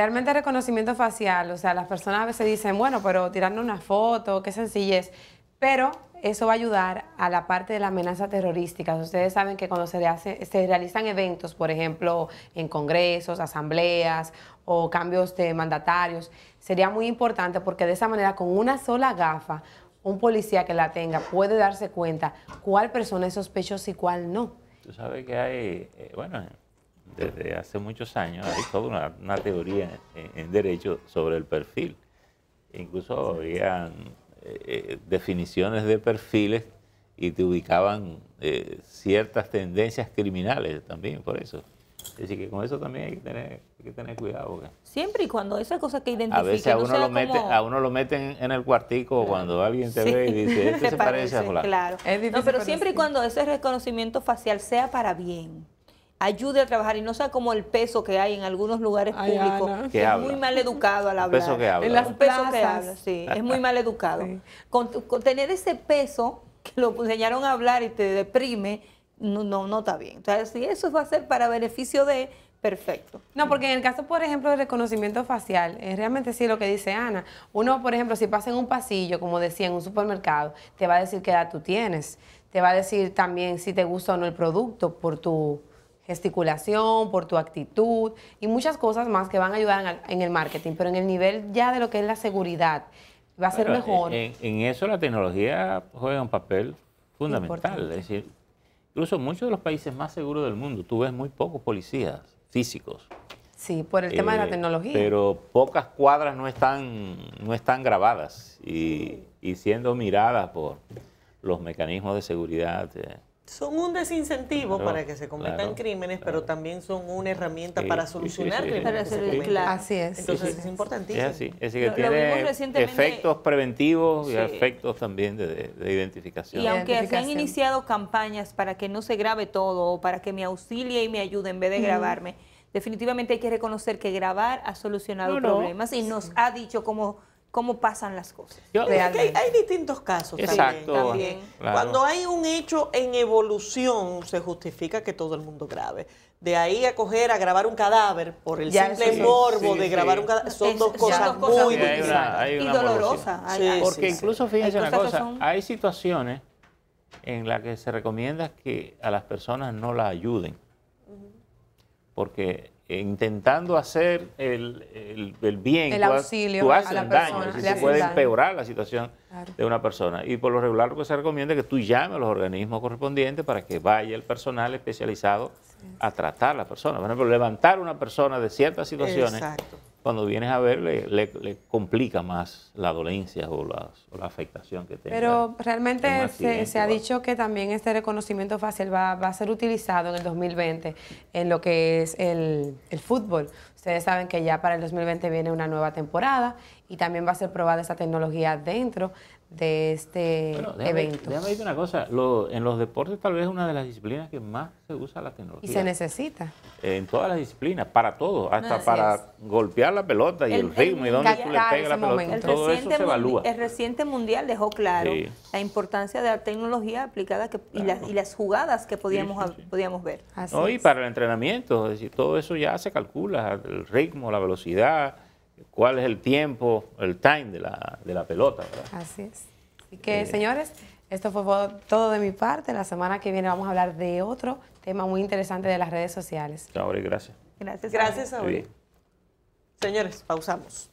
Realmente reconocimiento facial, o sea, las personas a veces dicen, bueno, pero tirando una foto, qué sencillez, pero eso va a ayudar a la parte de la amenaza terrorística. Ustedes saben que cuando se, hace, se realizan eventos, por ejemplo, en congresos, asambleas o cambios de mandatarios, sería muy importante porque de esa manera, con una sola gafa, un policía que la tenga puede darse cuenta cuál persona es sospechosa y cuál no. Tú sabes que hay, eh, bueno, desde hace muchos años hay toda una, teoría en, derecho sobre el perfil. Incluso había eh, eh, definiciones de perfiles y te ubicaban eh, ciertas tendencias criminales también, por eso. Así que con eso también hay que tener, cuidado. Siempre y cuando esa cosa que identifican. A veces a uno, lo mete, a uno lo meten en el cuartico cuando alguien te ve y dice, este se, parece, a Claro. no, pero siempre y cuando ese reconocimiento facial sea para bien ayude a trabajar y no sea como el peso que hay en algunos lugares públicos, es muy mal educado al hablar. Peso que habla. En las que habla, sí, es muy mal educado. Con, tener ese peso que lo enseñaron a hablar y te deprime, no, no, no está bien. Entonces, si eso va a ser para beneficio de, Perfecto. No, porque en el caso, por ejemplo, del reconocimiento facial, es realmente sí lo que dice Ana. Uno, por ejemplo, si pasa en un pasillo, como decía, en un supermercado, te va a decir qué edad tú tienes. Te va a decir también si te gusta o no el producto por tu gesticulación, por tu actitud y muchas cosas más que van a ayudar en el marketing, pero en el nivel ya de lo que es la seguridad va a ser mejor. En, eso la tecnología juega un papel fundamental, es decir, incluso muchos de los países más seguros del mundo, tú ves muy pocos policías físicos. Sí, por el tema de la eh, tecnología. Pero pocas cuadras no están, no están grabadas y, siendo miradas por los mecanismos de seguridad. Eh, son un desincentivo para que se cometan crímenes, pero también son una herramienta para solucionar crímenes. así es. Entonces es importantísimo. Es tiene efectos preventivos y efectos también de, identificación. Y aunque se han iniciado campañas para que no se grabe todo o para que me auxilie y me ayude en vez de grabarme, definitivamente hay que reconocer que grabar ha solucionado problemas y nos ha dicho cómo cómo pasan las cosas. hay, distintos casos también. Cuando hay un hecho en evolución, se justifica que todo el mundo grabe. De ahí a coger a grabar un cadáver por el simple morbo de grabar un cadáver son dos cosas muy distintas y dolorosas. Porque incluso fíjense una cosa, hay situaciones en las que se recomienda que a las personas no las ayuden. Porque intentando hacer el, el, bien, a se puede empeorar la situación de una persona. Y por lo regular lo que se recomienda es que tú llames a los organismos correspondientes para que vaya el personal especializado a tratar a la persona. Por ejemplo, levantar a una persona de ciertas situaciones Exacto cuando vienes a ver, le, complica más la dolencia o, la, afectación que tenga. Pero realmente se, ha dicho que también este reconocimiento facial va, a ser utilizado en el 2020 en lo que es el, fútbol. Ustedes saben que ya para el 2020 viene una nueva temporada y también va a ser probada esa tecnología dentro de este evento. Déjame decirte una cosa, en los deportes tal vez es una de las disciplinas que más se usa la tecnología. Y se necesita. En todas las disciplinas, para todo, hasta para golpear la pelota y el, ritmo y dónde tú le pegas la pelota, todo eso se evalúa. El reciente Mundial dejó claro la importancia de la tecnología aplicada que, y, las, y, las, jugadas que podíamos, podíamos ver. y para el entrenamiento, es decir, todo eso ya se calcula, el ritmo, la velocidad, cuál es el tiempo, el time de la, pelota. ¿verdad? Así es. Así que, eh, señores, esto fue todo de mi parte. La semana que viene vamos a hablar de otro tema muy interesante de las redes sociales. gracias. Gracias, gracias, Señores, pausamos.